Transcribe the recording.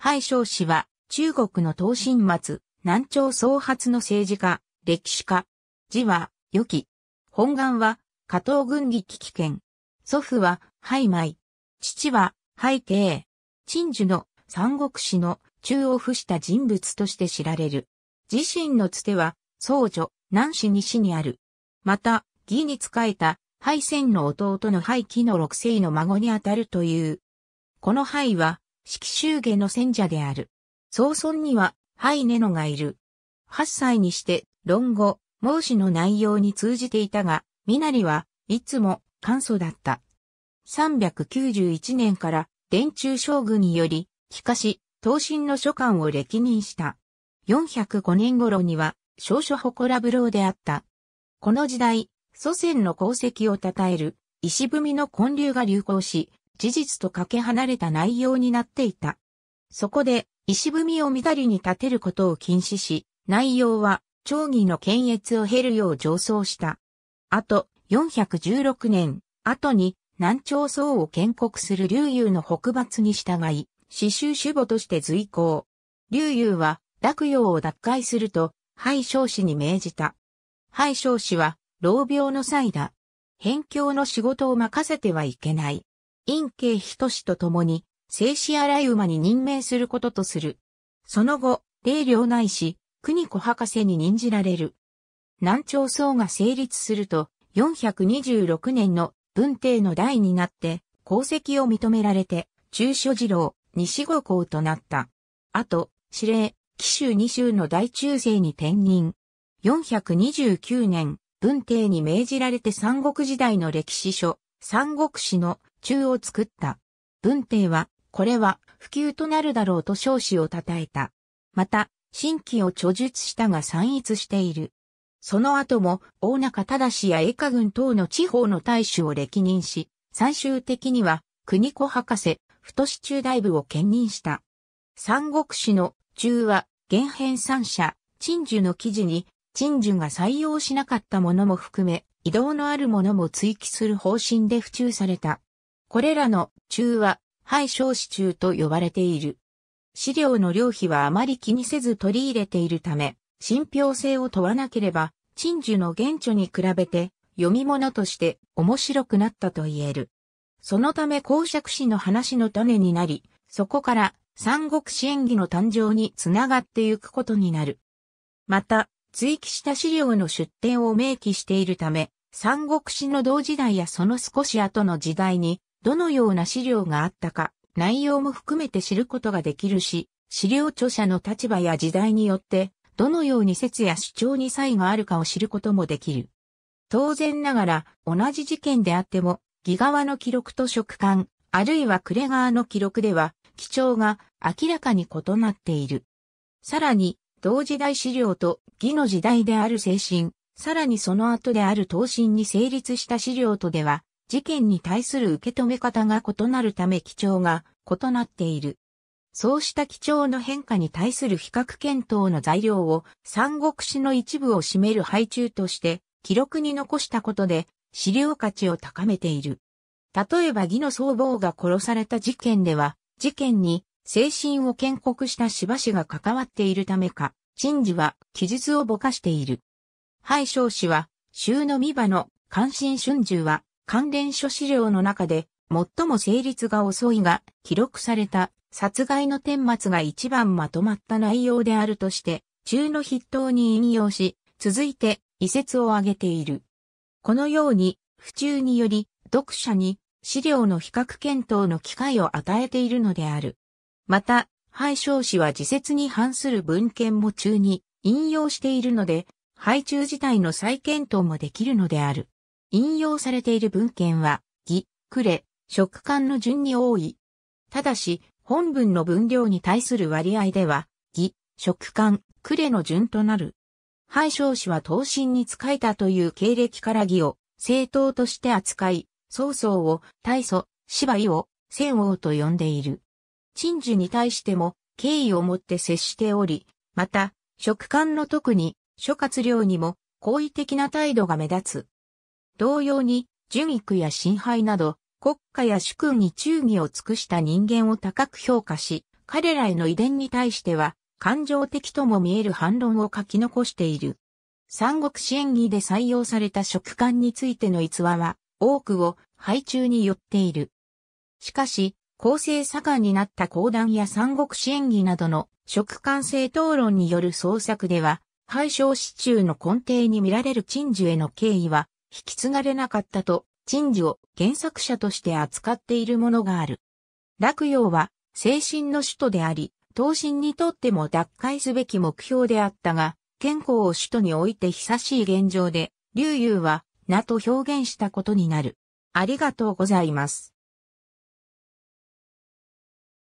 ョ将氏は、中国の東進末、南朝総発の政治家、歴史家。字は、良き。本願は、加藤軍議危機県。祖父は、ハイマイ。父は、ハイケー。陳樹の三国史の中央付した人物として知られる。自身のつては、僧女、南市西にある。また、義に仕えた、ハイセンの弟のハイキの六世の孫にあたるという。このハイは、式州下の戦者である。曾村には、ハイネノがいる。八歳にして、論語、孟子の内容に通じていたが、身なりはいつも簡素だった。391年から、伝中将軍により、帰化し、東進の書簡を歴任した。405年頃には、少書ぶろうであった。この時代、祖先の功績を称える、石踏みの混流が流行し、事実とかけ離れた内容になっていた。そこで、石踏みを乱りに立てることを禁止し、内容は、町議の検閲を経るよう上奏した。あと、416年、後に、南朝宋を建国する劉友の北伐に従い、刺繍守母として随行。劉友は、洛陽を奪回すると、敗少氏に命じた。敗少氏は、老病の際だ。辺境の仕事を任せてはいけない。陰慶氏と共に、静止荒井馬に任命することとする。その後、霊領内氏、国子博士に任じられる。南朝僧が成立すると、426年の文帝の代になって、功績を認められて、中所次郎、西五校となった。あと、司令、紀州二州の大中世に転任。429年、文帝に命じられて三国時代の歴史書、三国史の中を作った。文帝は、これは不及となるだろうと少子を称えた。また、新規を著述したが散逸している。その後も、大中正や英華軍等の地方の大使を歴任し、最終的には、国子博士、太市中大部を兼任した。三国志の中は、原編三者、陳樹の記事に、陳樹が採用しなかったものも含め、移動のあるものも追記する方針で付注された。これらの中は、廃少死中と呼ばれている。資料の量費はあまり気にせず取り入れているため、信憑性を問わなければ、陳樹の原著に比べて、読み物として面白くなったと言える。そのため公爵士の話の種になり、そこから三国志演技の誕生につながってゆくことになる。また、追記した資料の出典を明記しているため、三国志の同時代やその少し後の時代にどのような資料があったか、内容も含めて知ることができるし、資料著者の立場や時代によって、どのように説や主張に差異があるかを知ることもできる。当然ながら、同じ事件であっても、ギ側の記録と食感、あるいはクレ側の記録では、基調が明らかに異なっている。さらに、同時代資料と義の時代である精神、さらにその後である等身に成立した資料とでは、事件に対する受け止め方が異なるため基調が異なっている。そうした基調の変化に対する比較検討の材料を三国史の一部を占める配中として記録に残したことで資料価値を高めている。例えば義の僧帽が殺された事件では、事件に精神を建国した芝氏が関わっているためか、陳事は記述をぼかしている。敗将氏は、州の御場の関心春秋は関連諸資料の中で、最も成立が遅いが、記録された殺害の顛末が一番まとまった内容であるとして、中の筆頭に引用し、続いて、遺説を挙げている。このように、府中により、読者に資料の比較検討の機会を与えているのである。また、廃少子は自説に反する文献も中に引用しているので、廃中自体の再検討もできるのである。引用されている文献は、義、呉、食感の順に多い。ただし、本文の分量に対する割合では、義、食感、呉の順となる。敗将氏は刀身に仕えたという経歴から義を正当として扱い、曹操を大祖、芝居を戦王と呼んでいる。陳樹に対しても敬意を持って接しており、また、食感の特に諸葛亮にも好意的な態度が目立つ。同様に、純育や神配など、国家や主君に忠義を尽くした人間を高く評価し、彼らへの遺伝に対しては、感情的とも見える反論を書き残している。三国志演義で採用された食感についての逸話は、多くを配中によっている。しかし、構成盛んになった講談や三国志演義などの食感性討論による創作では、敗小市中の根底に見られる陳樹への敬意は引き継がれなかったと、陳事を原作者として扱っているものがある。洛陽は、精神の首都であり、東進にとっても奪回すべき目標であったが、健康を首都において久しい現状で、劉友は、名と表現したことになる。ありがとうございます。